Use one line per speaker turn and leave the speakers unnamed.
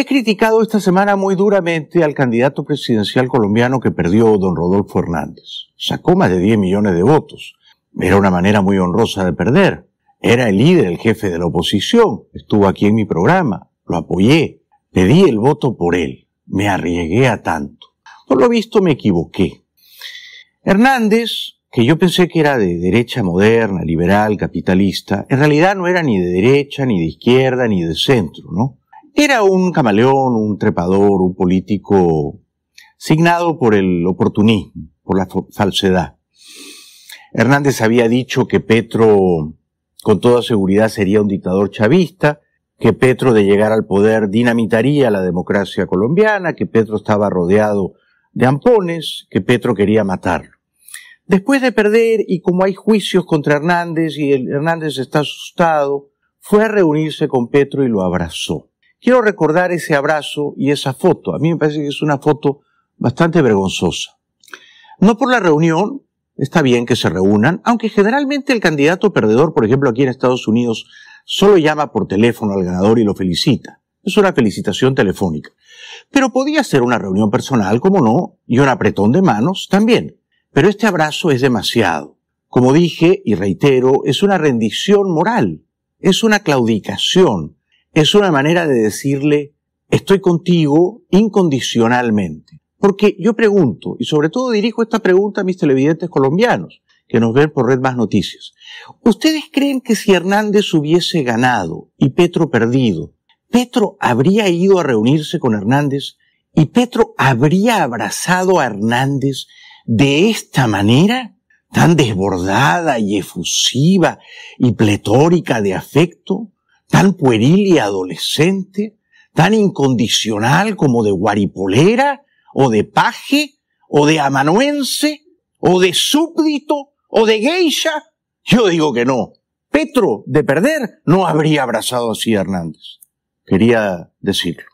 He criticado esta semana muy duramente al candidato presidencial colombiano que perdió don Rodolfo Hernández. Sacó más de 10 millones de votos. Era una manera muy honrosa de perder. Era el líder, el jefe de la oposición. Estuvo aquí en mi programa. Lo apoyé. Pedí el voto por él. Me arriesgué a tanto. Por lo visto me equivoqué. Hernández, que yo pensé que era de derecha moderna, liberal, capitalista, en realidad no era ni de derecha, ni de izquierda, ni de centro, ¿no? Era un camaleón, un trepador, un político signado por el oportunismo, por la falsedad. Hernández había dicho que Petro con toda seguridad sería un dictador chavista, que Petro de llegar al poder dinamitaría la democracia colombiana, que Petro estaba rodeado de ampones, que Petro quería matarlo. Después de perder y como hay juicios contra Hernández y el Hernández está asustado, fue a reunirse con Petro y lo abrazó. Quiero recordar ese abrazo y esa foto. A mí me parece que es una foto bastante vergonzosa. No por la reunión, está bien que se reúnan, aunque generalmente el candidato perdedor, por ejemplo, aquí en Estados Unidos, solo llama por teléfono al ganador y lo felicita. Es una felicitación telefónica. Pero podía ser una reunión personal, como no, y un apretón de manos también. Pero este abrazo es demasiado. Como dije y reitero, es una rendición moral, es una claudicación, es una manera de decirle, estoy contigo incondicionalmente. Porque yo pregunto, y sobre todo dirijo esta pregunta a mis televidentes colombianos, que nos ven por Red Más Noticias. ¿Ustedes creen que si Hernández hubiese ganado y Petro perdido, Petro habría ido a reunirse con Hernández y Petro habría abrazado a Hernández de esta manera, tan desbordada y efusiva y pletórica de afecto? tan pueril y adolescente, tan incondicional como de guaripolera, o de paje, o de amanuense, o de súbdito, o de geisha? Yo digo que no. Petro, de perder, no habría abrazado así a Hernández. Quería decirlo.